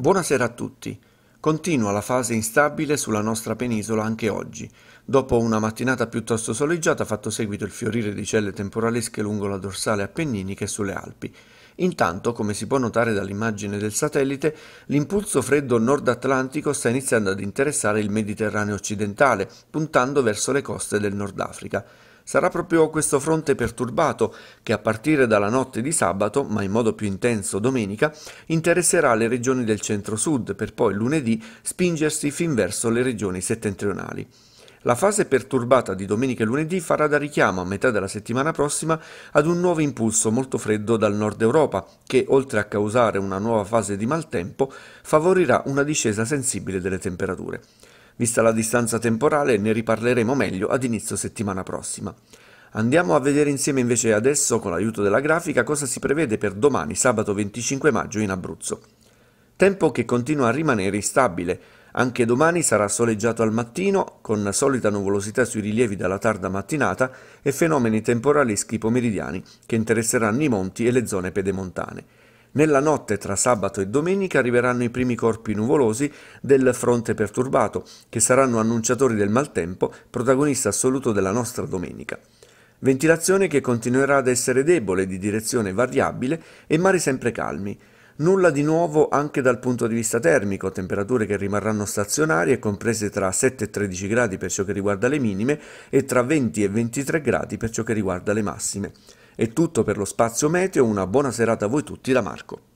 Buonasera a tutti. Continua la fase instabile sulla nostra penisola anche oggi. Dopo una mattinata piuttosto soleggiata ha fatto seguito il fiorire di celle temporalesche lungo la dorsale appenninica e sulle Alpi. Intanto, come si può notare dall'immagine del satellite, l'impulso freddo nord-atlantico sta iniziando ad interessare il Mediterraneo occidentale, puntando verso le coste del Nord Africa. Sarà proprio questo fronte perturbato che a partire dalla notte di sabato, ma in modo più intenso domenica, interesserà le regioni del centro-sud per poi lunedì spingersi fin verso le regioni settentrionali. La fase perturbata di domenica e lunedì farà da richiamo a metà della settimana prossima ad un nuovo impulso molto freddo dal nord Europa che, oltre a causare una nuova fase di maltempo, favorirà una discesa sensibile delle temperature. Vista la distanza temporale ne riparleremo meglio ad inizio settimana prossima. Andiamo a vedere insieme invece adesso, con l'aiuto della grafica, cosa si prevede per domani, sabato 25 maggio, in Abruzzo. Tempo che continua a rimanere instabile, anche domani sarà soleggiato al mattino, con solita nuvolosità sui rilievi dalla tarda mattinata e fenomeni temporaleschi pomeridiani che interesseranno i monti e le zone pedemontane. Nella notte tra sabato e domenica arriveranno i primi corpi nuvolosi del fronte perturbato, che saranno annunciatori del maltempo, protagonista assoluto della nostra domenica. Ventilazione che continuerà ad essere debole di direzione variabile e mari sempre calmi. Nulla di nuovo anche dal punto di vista termico, temperature che rimarranno stazionarie, comprese tra 7 e 13 gradi per ciò che riguarda le minime e tra 20 e 23 gradi per ciò che riguarda le massime. È tutto per lo spazio meteo, una buona serata a voi tutti da Marco.